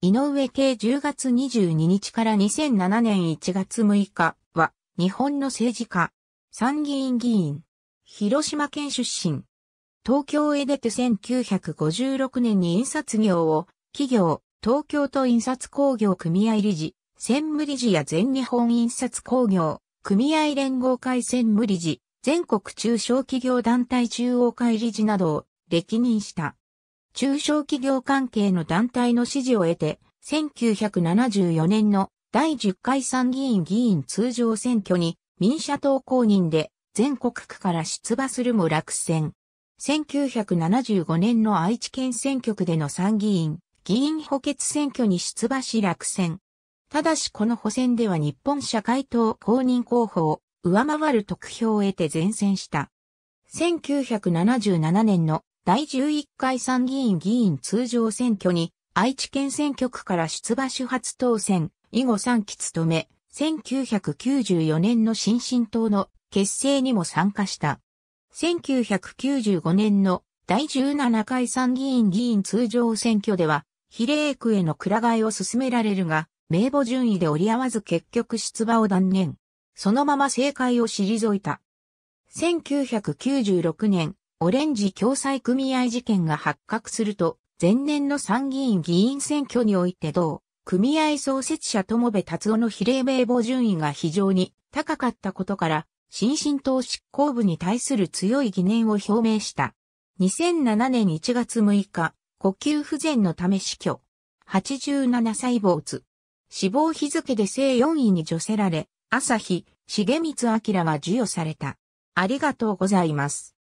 井上系10月22日から2007年1月6日は、日本の政治家、参議院議員、広島県出身、東京へ出て1956年に印刷業を、企業、東京都印刷工業組合理事、専務理事や全日本印刷工業、組合連合会専務理事、全国中小企業団体中央会理事などを歴任した。中小企業関係の団体の支持を得て、1974年の第10回参議院議員通常選挙に民社党公認で全国区から出馬するも落選。1975年の愛知県選挙区での参議院、議員補欠選挙に出馬し落選。ただしこの補選では日本社会党公認候補を上回る得票を得て前戦した。1977年の第11回参議院議員通常選挙に、愛知県選挙区から出馬主発当選、以後3期務め、1994年の新進党の結成にも参加した。1995年の第17回参議院議員通常選挙では、比例区へのくら替えを進められるが、名簿順位で折り合わず結局出馬を断念。そのまま政界を退いた。1996年、オレンジ共済組合事件が発覚すると、前年の参議院議員選挙において同、組合創設者友部達夫の比例名簿順位が非常に高かったことから、新進党執行部に対する強い疑念を表明した。2007年1月6日、呼吸不全のため死去。87歳没。死亡日付で正4位に除せられ、朝日、重光明は授与された。ありがとうございます。